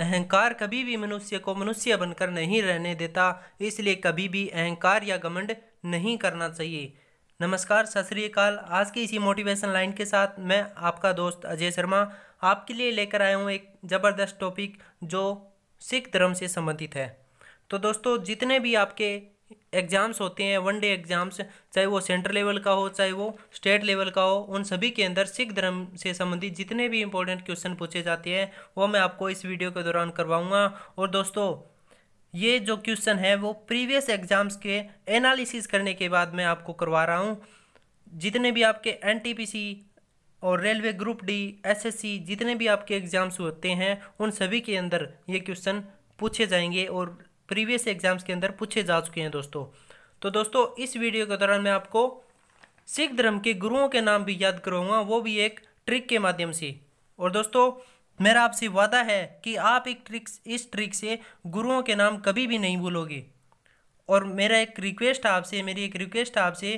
अहंकार कभी भी मनुष्य को मनुष्य बनकर नहीं रहने देता इसलिए कभी भी अहंकार या घमंड नहीं करना चाहिए नमस्कार सत श्रीकाल आज की इसी मोटिवेशन लाइन के साथ मैं आपका दोस्त अजय शर्मा आपके लिए लेकर आया हूँ एक ज़बरदस्त टॉपिक जो सिख धर्म से संबंधित है तो दोस्तों जितने भी आपके एग्ज़ाम्स होते हैं वन डे एग्ज़ाम्स चाहे वो सेंट्रल लेवल का हो चाहे वो स्टेट लेवल का हो उन सभी के अंदर सिख धर्म से संबंधित जितने भी इंपॉर्टेंट क्वेश्चन पूछे जाते हैं वो मैं आपको इस वीडियो के दौरान करवाऊँगा और दोस्तों ये जो क्वेश्चन है वो प्रीवियस एग्ज़ाम्स के एनालिसिस करने के बाद मैं आपको करवा रहा हूँ जितने भी आपके एन और रेलवे ग्रुप डी एस जितने भी आपके एग्ज़ाम्स होते हैं उन सभी के अंदर ये क्वेश्चन पूछे जाएंगे और प्रीवियस एग्जाम्स के अंदर पूछे जा चुके हैं दोस्तों तो दोस्तों इस वीडियो के दौरान मैं आपको सिख धर्म के गुरुओं के नाम भी याद करवाऊंगा वो भी एक ट्रिक के माध्यम से और दोस्तों मेरा आपसे वादा है कि आप एक ट्रिक इस ट्रिक से गुरुओं के नाम कभी भी नहीं भूलोगे और मेरा एक रिक्वेस्ट है आपसे मेरी एक रिक्वेस्ट है आपसे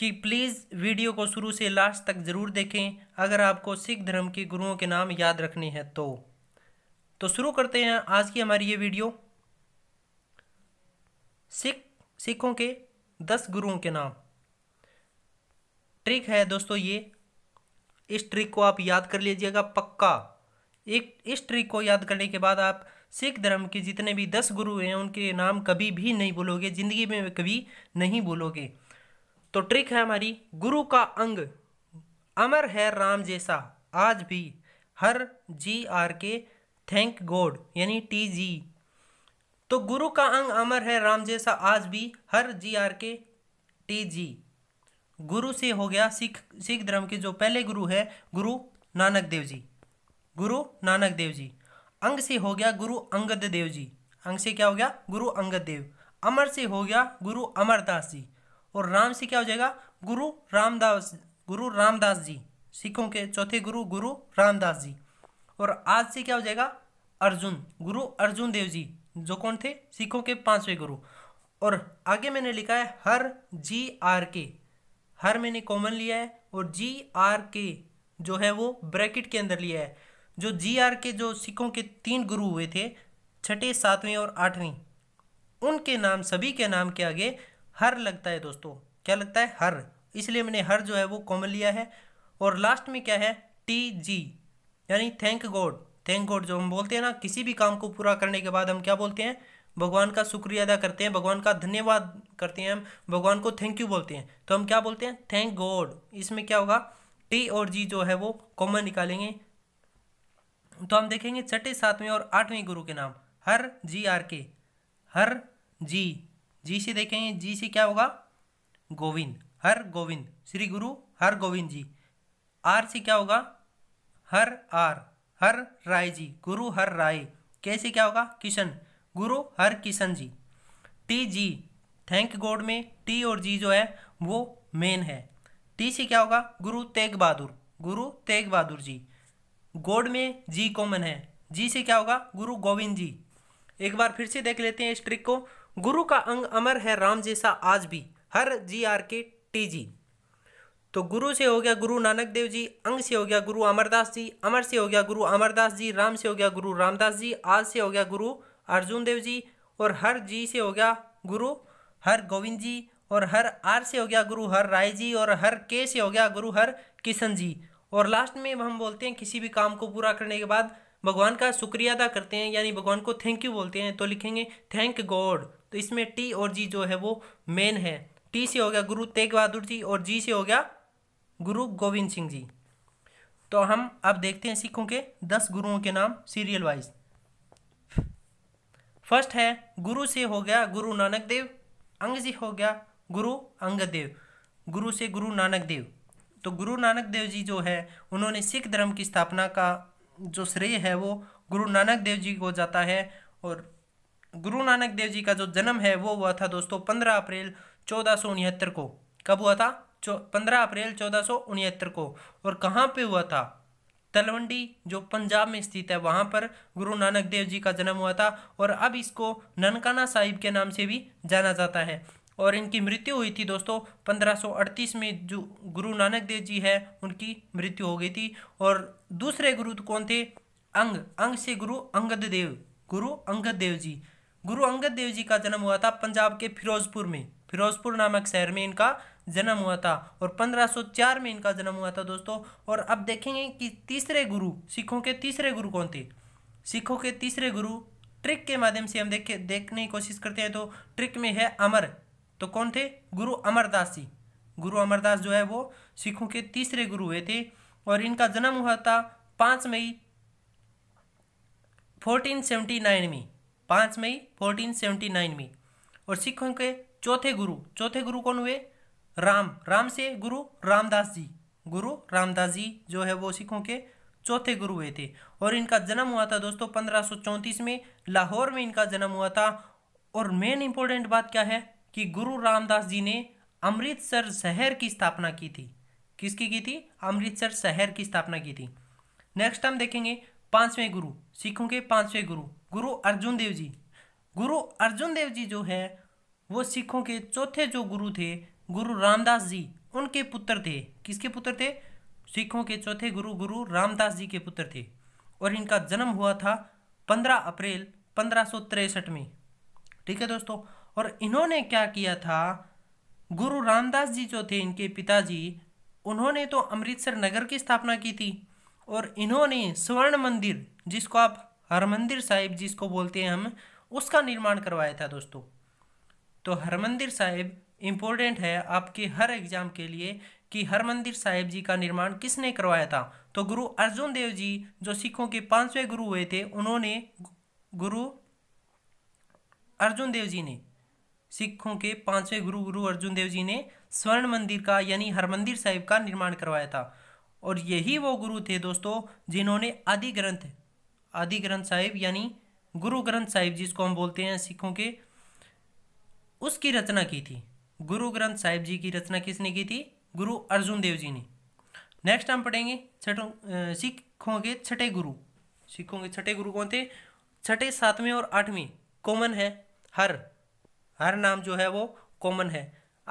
कि प्लीज़ वीडियो को शुरू से लास्ट तक ज़रूर देखें अगर आपको सिख धर्म के गुरुओं के नाम याद रखने हैं तो तो शुरू करते हैं आज की हमारी ये वीडियो सिख सिखों के दस गुरुओं के नाम ट्रिक है दोस्तों ये इस ट्रिक को आप याद कर लीजिएगा पक्का एक इस ट्रिक को याद करने के बाद आप सिख धर्म के जितने भी दस गुरु हैं उनके नाम कभी भी नहीं बोलोगे ज़िंदगी में कभी नहीं बोलोगे तो ट्रिक है हमारी गुरु का अंग अमर है राम जैसा आज भी हर G R K thank God यानी टी जी तो गुरु का अंग अमर है राम जैसा आज भी हर जी आर के टी जी गुरु से हो गया सिख सिख धर्म के जो पहले गुरु है गुरु नानक देव जी गुरु नानक देव जी अंग से हो गया गुरु अंगद देव जी अंग से क्या हो गया गुरु अंगद देव अमर से हो गया गुरु अमरदास जी और राम से क्या हो जाएगा गुरु रामदास गुरु रामदास जी सिखों के चौथे गुरु गुरु रामदास जी और आज से क्या हो जाएगा अर्जुन गुरु अर्जुन देव जी जो कौन थे सिखों के पांचवें गुरु और आगे मैंने लिखा है हर जी आर के हर मैंने कॉमन लिया है और जी आर के जो है वो ब्रैकेट के अंदर लिया है जो जी आर के जो सिखों के तीन गुरु हुए थे छठे सातवें और आठवीं उनके नाम सभी के नाम के आगे हर लगता है दोस्तों क्या लगता है हर इसलिए मैंने हर जो है वो कॉमन लिया है और लास्ट में क्या है टी जी यानी थैंक गॉड थैंक गॉड जो हम बोलते हैं ना किसी भी काम को पूरा करने के बाद हम क्या बोलते हैं भगवान का शुक्रिया अदा करते हैं भगवान का धन्यवाद करते हैं हम भगवान को थैंक यू बोलते हैं तो हम क्या बोलते हैं थैंक गॉड इसमें क्या होगा टी और जी जो है वो कॉमन निकालेंगे तो हम देखेंगे छठे सातवें और आठवें गुरु के नाम हर जी आर के हर जी जी से देखेंगे जी से क्या होगा गोविंद हर गोविंद श्री गुरु हर गोविंद जी आर से क्या होगा हर आर हर राय जी गुरु हर राय कैसे क्या होगा Kishan Guru Har Kishan ji T G thank God में टी और जी जो है वो मेन है टी से क्या होगा गुरु तेग बहादुर गुरु तेग बहादुर जी गोड में जी कॉमन है जी से क्या होगा गुरु गोविंद जी एक बार फिर से देख लेते हैं इस ट्रिक को गुरु का अंग अमर है राम जैसा आज भी हर जी आर के टी जी तो गुरु से हो गया गुरु नानक देव जी अंग से हो गया गुरु अमरदास जी अमर से हो गया गुरु अमरदास जी राम से हो गया गुरु रामदास जी आज से हो गया गुरु अर्जुन देव जी और हर जी से हो गया गुरु हर गोविंद जी और हर आर से हो गया गुरु हर राय जी और हर के से हो गया गुरु हर किशन जी और लास्ट में हम बोलते हैं किसी भी काम को पूरा करने के बाद भगवान का शुक्रिया अदा करते हैं यानी भगवान को थैंक यू बोलते हैं तो लिखेंगे थैंक गॉड तो इसमें टी और जी जो है वो मेन है टी से हो गया गुरु तेग बहादुर जी और जी से हो गया गुरु गोविंद सिंह जी तो हम अब देखते हैं सिखों के दस गुरुओं के नाम सीरियल वाइज फर्स्ट है गुरु से हो गया गुरु नानक देव अंग जी हो गया गुरु अंगद देव गुरु से गुरु नानक देव तो गुरु नानक देव जी जो है उन्होंने सिख धर्म की स्थापना का जो श्रेय है वो गुरु नानक देव जी को जाता है और गुरु नानक देव जी का जो जन्म है वो हुआ था दोस्तों पंद्रह अप्रैल चौदह सौ उनहत्तर को कब हुआ था पंद्रह अप्रैल चौदह को और कहाँ पे हुआ था तलवंडी जो पंजाब में स्थित है वहाँ पर गुरु नानक देव जी का जन्म हुआ था और अब इसको ननकाना साहिब के नाम से भी जाना जाता है और इनकी मृत्यु हुई थी दोस्तों 1538 में जो गुरु नानक देव जी है उनकी मृत्यु हो गई थी और दूसरे गुरु कौन थे अंग अंग से गुरु अंगद देव गुरु अंगद देव जी गुरु अंगद देव जी का जन्म हुआ था पंजाब के फिरोजपुर में फिरोजपुर नामक शहर में इनका जन्म हुआ था और 1504 में इनका जन्म हुआ था दोस्तों और अब देखेंगे कि तीसरे गुरु सिखों के तीसरे गुरु कौन थे सिखों के तीसरे गुरु ट्रिक के माध्यम से हम देखे देखने की कोशिश करते हैं तो ट्रिक में है अमर तो कौन थे गुरु अमरदास जी गुरु अमरदास जो है वो सिखों के तीसरे गुरु हुए थे और इनका जन्म हुआ था पाँच मई 1479 में पाँच मई 1479 में और सिखों के चौथे गुरु चौथे गुरु कौन हुए राम राम से गुरु रामदास जी गुरु रामदास जी जो है वो सिखों के चौथे गुरु हुए थे और इनका जन्म हुआ था दोस्तों पंद्रह में लाहौर में इनका जन्म हुआ था और मेन इंपॉर्टेंट बात क्या है कि गुरु रामदास जी ने अमृतसर शहर की स्थापना की थी किसकी की थी अमृतसर शहर की स्थापना की थी नेक्स्ट हम देखेंगे पांचवें गुरु सिखों के पांचवें गुरु गुरु अर्जुन देव जी गुरु अर्जुन देव जी जो है वो सिखों के चौथे जो गुरु थे गुरु रामदास जी उनके पुत्र थे किसके पुत्र थे सिखों के चौथे गुरु गुरु रामदास जी के पुत्र थे और इनका जन्म हुआ था 15 अप्रैल पंद्रह में ठीक है दोस्तों और इन्होंने क्या किया था गुरु रामदास जी जो थे इनके पिताजी उन्होंने तो अमृतसर नगर की स्थापना की थी और इन्होंने स्वर्ण मंदिर जिसको आप हरमंदिर साहिब जिसको बोलते हैं हम उसका निर्माण करवाया था दोस्तों तो हरमंदिर साहिब इम्पोर्टेंट है आपके हर एग्जाम के लिए कि हरमंदिर साहिब जी का निर्माण किसने करवाया था तो गुरु अर्जुन देव जी जो सिखों के पांचवें गुरु हुए थे उन्होंने गुरु अर्जुन देव जी ने सिखों के पांचवें गुरु गुरु अर्जुन देव जी ने स्वर्ण मंदिर का यानी हरमंदिर साहिब का निर्माण करवाया था और यही वो गुरु थे दोस्तों जिन्होंने आदि ग्रंथ आदि ग्रंथ साहिब यानी गुरु ग्रंथ साहिब जिसको हम बोलते हैं सिखों के उसकी रचना की थी गुरु ग्रंथ साहिब जी की रचना किसने की थी गुरु अर्जुन देव जी ने नेक्स्ट हम पढ़ेंगे छठों सिखों के छठे गुरु सिखों के छठे गुरु कौन थे छठे सातवें और आठवीं कॉमन है हर हर नाम जो है वो कॉमन है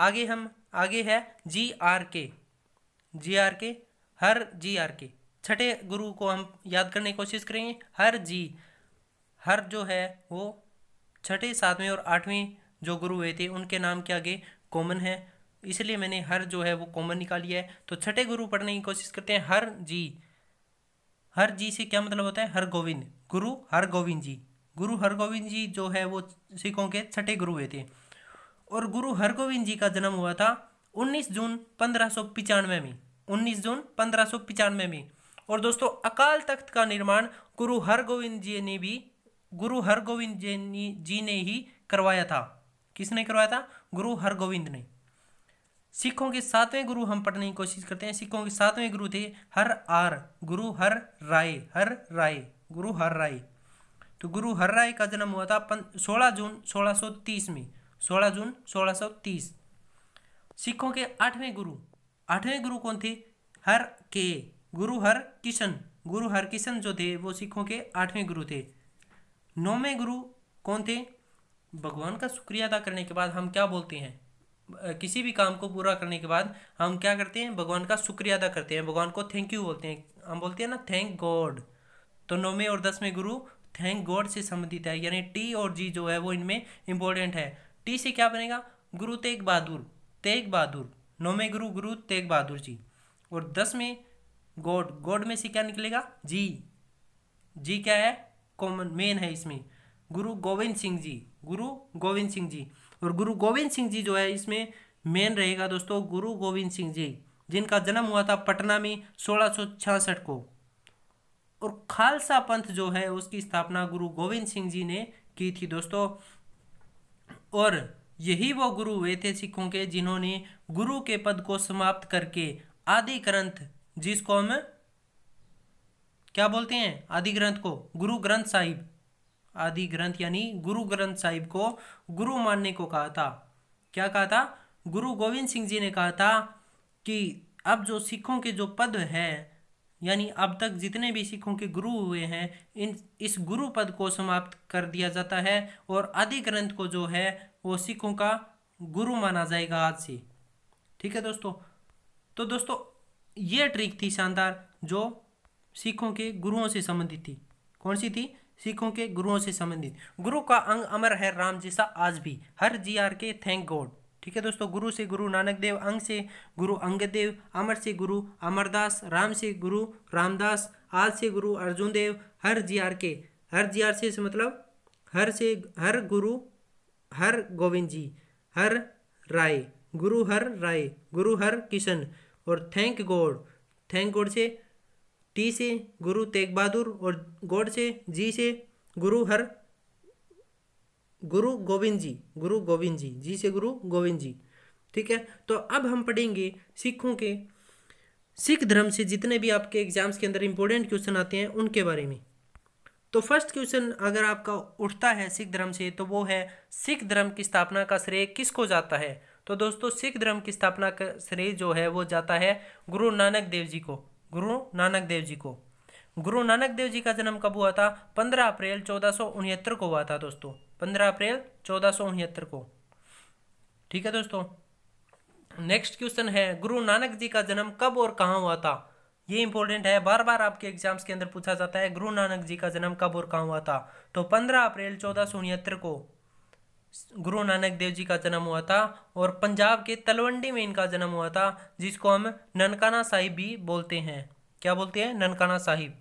आगे हम आगे है जी आर के जी आर के हर जी आर के छठे गुरु को हम याद करने की कोशिश करेंगे हर जी हर जो है वो छठे सातवें और आठवीं जो गुरु हुए थे उनके नाम के आगे कॉमन है इसलिए मैंने हर जो है वो कॉमन निकाली है तो छठे गुरु पढ़ने की कोशिश करते हैं हर जी हर जी से क्या मतलब होता है हर गोविंद गुरु हर गोविंद जी गुरु हरगोविंद जी जो है वो सिखों के छठे गुरु हुए थे और गुरु हरगोविंद जी का जन्म हुआ था 19 जून पंद्रह में 19 जून पंद्रह में और दोस्तों अकाल तख्त का निर्माण गुरु हरगोविंद जी ने भी गुरु हरगोविंद जी ने ही करवाया था किसने करवाया था गुरु हरगोविंद ने सिखों के सातवें गुरु हम पढ़ने की कोशिश करते हैं सिखों के सातवें गुरु थे हर आर गुरु हर राय हर राय गुरु हर राय तो गुरु हर राय का जन्म हुआ था सोलह जून तीस में सोलह जून तीस सिखों के आठवें गुरु आठवें गुरु कौन थे हर के गुरु हर किशन गुरु हर किशन जो थे वो सिखों के आठवें गुरु थे नौवें गुरु कौन थे भगवान का शुक्रिया अदा करने के बाद हम क्या बोलते हैं किसी भी काम को पूरा करने के बाद हम क्या करते हैं भगवान का शुक्रिया अदा करते हैं भगवान को थैंक यू बोलते हैं हम बोलते हैं ना थैंक गॉड तो नौवें और दसवें गुरु थैंक गॉड से संबंधित है यानी टी और जी जो है वो इनमें इम्पोर्टेंट है टी से क्या बनेगा गुरु तेग बहादुर तेग बहादुर नौवें गुरु गुरु तेग बहादुर जी और दसवें गॉड गॉड में से क्या निकलेगा जी जी क्या है कॉमन मेन है इसमें गुरु गोविंद सिंह जी गुरु गोविंद सिंह जी और गुरु गोविंद सिंह जी जो है इसमें मेन रहेगा दोस्तों गुरु गोविंद सिंह जी जिनका जन्म हुआ था पटना में सोलह को और खालसा पंथ जो है उसकी स्थापना गुरु गोविंद सिंह जी ने की थी दोस्तों और यही वो गुरु वे थे सिखों के जिन्होंने गुरु के पद को समाप्त करके आदि ग्रंथ जिसको हम क्या बोलते हैं आदि ग्रंथ को गुरु ग्रंथ साहिब आदि ग्रंथ यानी गुरु ग्रंथ साहिब को गुरु मानने को कहा था क्या कहा था गुरु गोविंद सिंह जी ने कहा था कि अब जो सिखों के जो पद हैं यानी अब तक जितने भी सिखों के गुरु हुए हैं इन इस गुरु पद को समाप्त कर दिया जाता है और आदि ग्रंथ को जो है वो सिखों का गुरु माना जाएगा आज से ठीक है दोस्तों तो दोस्तों ये ट्रिक थी शानदार जो सिखों के गुरुओं से संबंधित थी कौन सी थी सिखों के गुरुओं से संबंधित गुरु का अंग अमर है राम जैसा आज भी हर G R K thank God ठीक है दोस्तों गुरु से गुरु नानक देव अंग से गुरु अंगद देव अमर से गुरु अमरदास राम से गुरु रामदास आज से गुरु अर्जुन देव हर जी आर के हर जी आर से मतलब हर से हर गुरु हर गोविंद जी हर राय गुरु हर राय गुरु हर किशन और थैंक गॉड थैंक गॉड से टी से गुरु तेग बहादुर और गौड़ से जी से गुरु हर गुरु गोविंद जी गुरु गोविंद जी जी से गुरु गोविंद जी ठीक है तो अब हम पढ़ेंगे सिखों के सिख धर्म से जितने भी आपके एग्जाम्स के अंदर इंपॉर्टेंट क्वेश्चन आते हैं उनके बारे में तो फर्स्ट क्वेश्चन अगर आपका उठता है सिख धर्म से तो वो है सिख धर्म की स्थापना का श्रेय किसको जाता है तो दोस्तों सिख धर्म की स्थापना का श्रेय जो है वो जाता है गुरु नानक देव जी को गुरु नानक देव जी को गुरु नानक देव जी का जन्म कब हुआ था पंद्रह अप्रैल चौदह को हुआ था दोस्तों पंद्रह अप्रैल चौदह को ठीक है दोस्तों नेक्स्ट क्वेश्चन है गुरु नानक जी का जन्म कब और कहाँ हुआ था ये इंपॉर्टेंट है बार बार आपके एग्जाम्स के अंदर पूछा जाता है गुरु नानक जी का जन्म कब और कहाँ हुआ था तो 15 अप्रैल चौदह को गुरु नानक देव जी का जन्म हुआ था और पंजाब के तलवंडी में इनका जन्म हुआ था जिसको हम ननकाना साहिब भी बोलते हैं क्या बोलते हैं ननकाना साहिब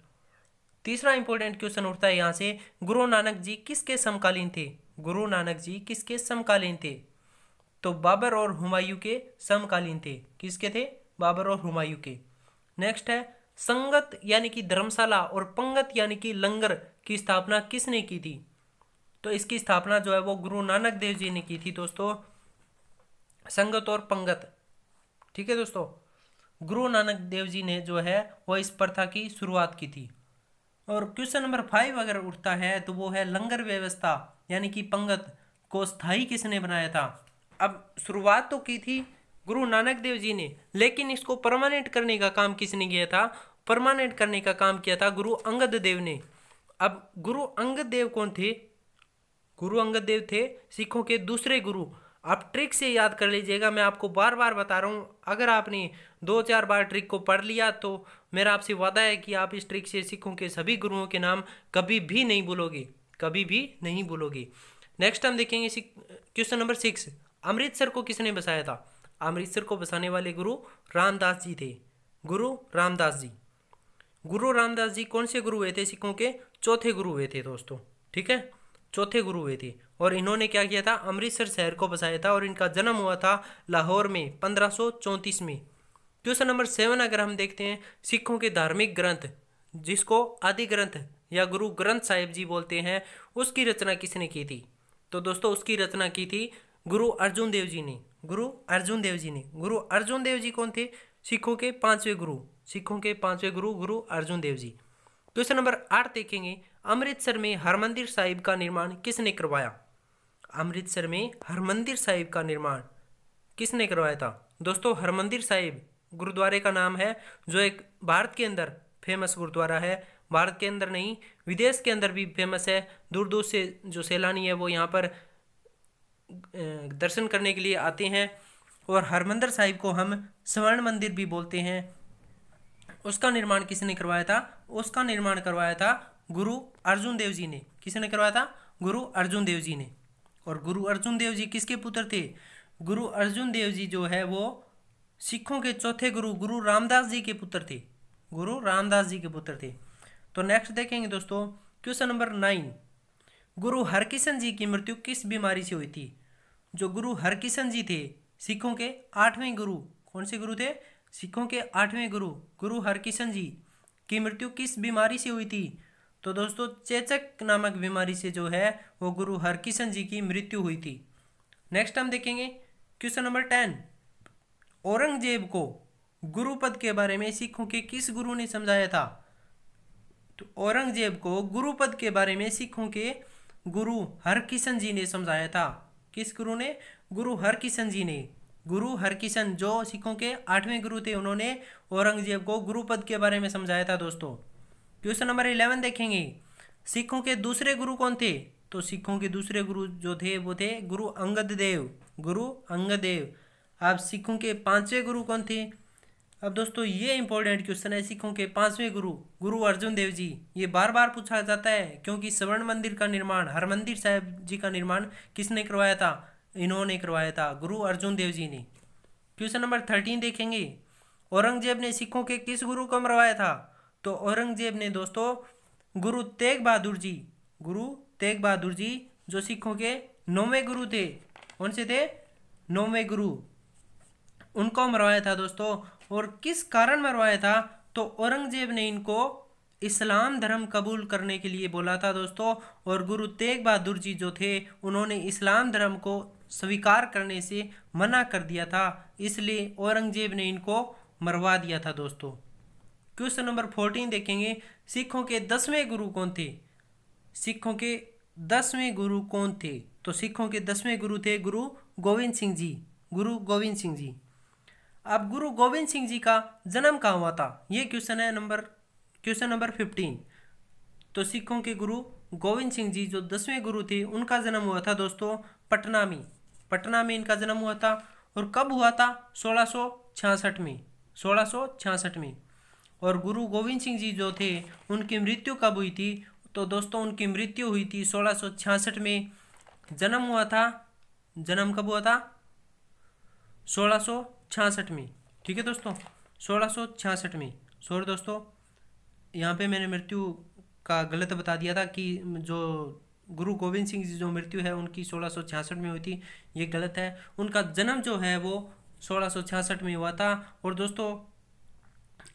तीसरा इंपॉर्टेंट क्वेश्चन उठता है यहाँ से गुरु नानक जी किसके समकालीन थे गुरु नानक जी किसके समकालीन थे तो बाबर और हुमायूं के समकालीन थे किसके थे बाबर और हुमायूं के नेक्स्ट है संगत यानी कि धर्मशाला और पंगत यानी कि लंगर की स्थापना किसने की थी तो इसकी स्थापना जो है वो गुरु नानक देव जी ने की थी दोस्तों संगत और पंगत ठीक है दोस्तों गुरु नानक देव जी ने जो है वह इस प्रथा की शुरुआत की थी और क्वेश्चन नंबर फाइव अगर उठता है तो वो है लंगर व्यवस्था यानी कि पंगत को स्थाई किसने बनाया था अब शुरुआत तो की थी गुरु नानक देव जी ने लेकिन इसको परमानेंट करने का काम किसने किया था परमानेंट करने का काम किया था गुरु अंगद देव ने अब गुरु अंगद देव कौन थे गुरु अंगद देव थे सिखों के दूसरे गुरु आप ट्रिक से याद कर लीजिएगा मैं आपको बार बार बता रहा हूँ अगर आपने दो चार बार ट्रिक को पढ़ लिया तो मेरा आपसे वादा है कि आप इस ट्रिक से सिखों के सभी गुरुओं के नाम कभी भी नहीं बोलोगे कभी भी नहीं बोलोगे नेक्स्ट हम देखेंगे क्वेश्चन नंबर सिक्स अमृतसर को किसने बसाया था अमृतसर को बसाने वाले गुरु रामदास जी थे गुरु रामदास जी गुरु रामदास जी कौन से गुरु हुए थे सिखों के चौथे गुरु हुए थे दोस्तों ठीक है चौथे गुरु हुए थे और इन्होंने क्या किया था अमृतसर शहर को बसाया था और इनका जन्म हुआ था लाहौर में पंद्रह में क्वेश्चन नंबर सेवन अगर हम देखते हैं सिखों के धार्मिक ग्रंथ जिसको आदि ग्रंथ या गुरु ग्रंथ साहिब जी बोलते हैं उसकी रचना किसने की थी तो दोस्तों उसकी रचना की थी गुरु अर्जुन देव जी ने गुरु अर्जुन देव जी ने गुरु अर्जुन देव जी कौन थे सिखों के पांचवें गुरु सिखों के पांचवें गुरु गुरु अर्जुन देव जी क्वेश्चन नंबर आठ देखेंगे अमृतसर में हरमंदिर साहिब का निर्माण किसने करवाया अमृतसर में हरमंदिर साहिब का निर्माण किसने करवाया था दोस्तों हरमंदिर साहिब गुरुद्वारे का नाम है जो एक भारत के अंदर फेमस गुरुद्वारा है भारत के अंदर नहीं विदेश के अंदर भी फेमस है दूर दूर से जो सैलानी है वो यहाँ पर दर्शन करने के लिए आते हैं और हरमंदिर साहिब को हम स्वर्ण मंदिर भी बोलते हैं उसका निर्माण किसने करवाया था उसका निर्माण करवाया था गुरु अर्जुन देव जी ने किसने करवाया था गुरु अर्जुन देव जी ने और गुरु अर्जुन देव जी किसके पुत्र थे गुरु अर्जुन देव जी जो है वो सिखों के चौथे गुरु गुरु रामदास जी के पुत्र थे गुरु रामदास जी के पुत्र थे तो नेक्स्ट देखेंगे दोस्तों क्वेश्चन नंबर नाइन गुरु हरकिशन जी की मृत्यु किस बीमारी से हुई थी जो गुरु हरकिशन जी थे सिखों के आठवें गुरु कौन से गुरु थे सिखों के आठवें गुरु गुरु हरकिशन जी की मृत्यु किस बीमारी से हुई थी तो दोस्तों चेचक नामक बीमारी से जो है वो गुरु हरकिशन जी की मृत्यु हुई थी नेक्स्ट हम देखेंगे क्वेश्चन नंबर टेन औरंगजेब को गुरुपद के बारे में सिखों के किस गुरु ने समझाया था तो औरंगजेब को गुरुपद के बारे में सिखों के गुरु हरकिशन जी ने समझाया था किस गुरु ने गुरु हरकिशन जी ने गुरु हरकिशन जो सिखों के आठवें गुरु थे उन्होंने औरंगजेब को गुरुपद के बारे में समझाया था दोस्तों क्वेश्चन नंबर इलेवन देखेंगे सिखों के दूसरे गुरु कौन थे तो सिखों के दूसरे गुरु जो थे वो थे गुरु अंगद देव गुरु अंगद देव अब सिखों के पांचवें गुरु कौन थे अब दोस्तों ये इंपॉर्टेंट क्वेश्चन है सिखों के पांचवें गुरु गुरु अर्जुन देव जी ये बार बार पूछा जाता है क्योंकि स्वर्ण मंदिर का निर्माण हरमंदिर साहब जी का निर्माण किसने करवाया था इन्होंने करवाया था गुरु अर्जुन देव जी ने क्वेश्चन नंबर थर्टीन देखेंगे औरंगजेब ने सिखों के किस गुरु को मरवाया था तो औरंगजेब ने दोस्तों गुरु तेग बहादुर जी गुरु तेग बहादुर जी जो सिखों के नौवें गुरु थे कौन से थे नौवें गुरु उनको मरवाया था दोस्तों और किस कारण मरवाया था तो औरंगजेब ने इनको इस्लाम धर्म कबूल करने के लिए बोला था दोस्तों और गुरु तेग बहादुर जी जो थे उन्होंने इस्लाम धर्म को स्वीकार करने से मना कर दिया था इसलिए औरंगजेब ने इनको मरवा दिया था दोस्तों क्वेश्चन नंबर फोर्टीन देखेंगे सिखों के दसवें गुरु कौन थे सिखों के दसवें गुरु कौन थे तो सिखों के दसवें गुरु थे गुरु गोविंद सिंह जी गुरु गोविंद सिंह जी अब गुरु गोविंद सिंह जी का जन्म कहाँ हुआ था ये क्वेश्चन है नंबर क्वेश्चन नंबर फिफ्टीन तो सिखों के गुरु गोविंद सिंह जी जो दसवें गुरु थे उनका जन्म हुआ था दोस्तों पटना में पटना में इनका जन्म हुआ था और कब हुआ था सोलह में सोलह में और गुरु गोविंद सिंह जी जो थे उनकी मृत्यु कब हुई थी तो दोस्तों उनकी मृत्यु हुई थी सोलह में जन्म हुआ था जन्म कब हुआ था सोलह में ठीक है दोस्तों सोलह में सॉरी दोस्तों यहाँ पे मैंने मृत्यु का गलत बता दिया था कि जो गुरु गोविंद सिंह जी जो मृत्यु है उनकी सोलह में हुई थी ये गलत है उनका जन्म जो है वो सोलह में हुआ था और दोस्तों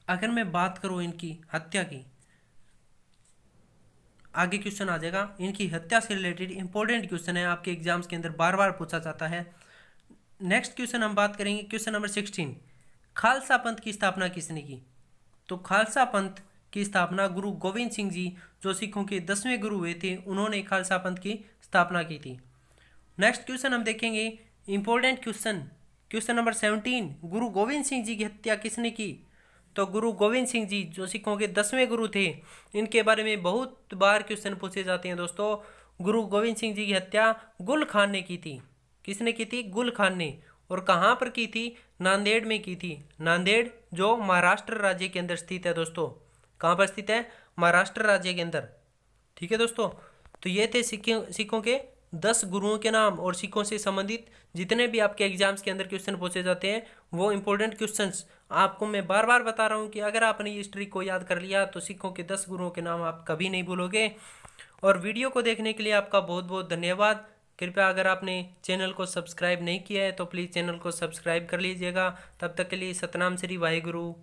अगर मैं बात करूँ इनकी हत्या की आगे क्वेश्चन आ जाएगा इनकी हत्या से रिलेटेड इंपॉर्टेंट क्वेश्चन है आपके एग्जाम्स के अंदर बार बार पूछा जाता है नेक्स्ट क्वेश्चन हम बात करेंगे क्वेश्चन नंबर सिक्सटीन खालसा पंथ की स्थापना किसने की तो खालसा पंथ की स्थापना गुरु गोविंद सिंह जी जो सिखों के दसवें गुरु हुए थे उन्होंने खालसा पंथ की स्थापना की थी नेक्स्ट क्वेश्चन हम देखेंगे important question question number seventeen Guru Gobind Singh जी की हत्या किसने की तो गुरु गोविंद सिंह जी जो सिखों के दसवें गुरु थे इनके बारे में बहुत बार क्वेश्चन पूछे जाते हैं दोस्तों गुरु गोविंद सिंह जी की हत्या गुल खान ने की थी किसने की थी गुल खान ने और कहाँ पर की थी नांदेड़ में की थी नांदेड़ जो महाराष्ट्र राज्य के अंदर स्थित है दोस्तों कहाँ पर स्थित है महाराष्ट्र राज्य के अंदर ठीक है दोस्तों तो ये थे सिखों सिखों के दस गुरुओं के नाम और सिखों से संबंधित जितने भी आपके एग्जाम्स के अंदर क्वेश्चन पूछे जाते हैं वो इंपॉर्टेंट क्वेश्चंस आपको मैं बार बार बता रहा हूँ कि अगर आपने इस ट्रिक को याद कर लिया तो सिखों के दस गुरुओं के नाम आप कभी नहीं भूलोगे और वीडियो को देखने के लिए आपका बहुत बहुत धन्यवाद कृपया अगर आपने चैनल को सब्सक्राइब नहीं किया है तो प्लीज़ चैनल को सब्सक्राइब कर लीजिएगा तब तक के लिए सतनाम श्री वाहेगुरु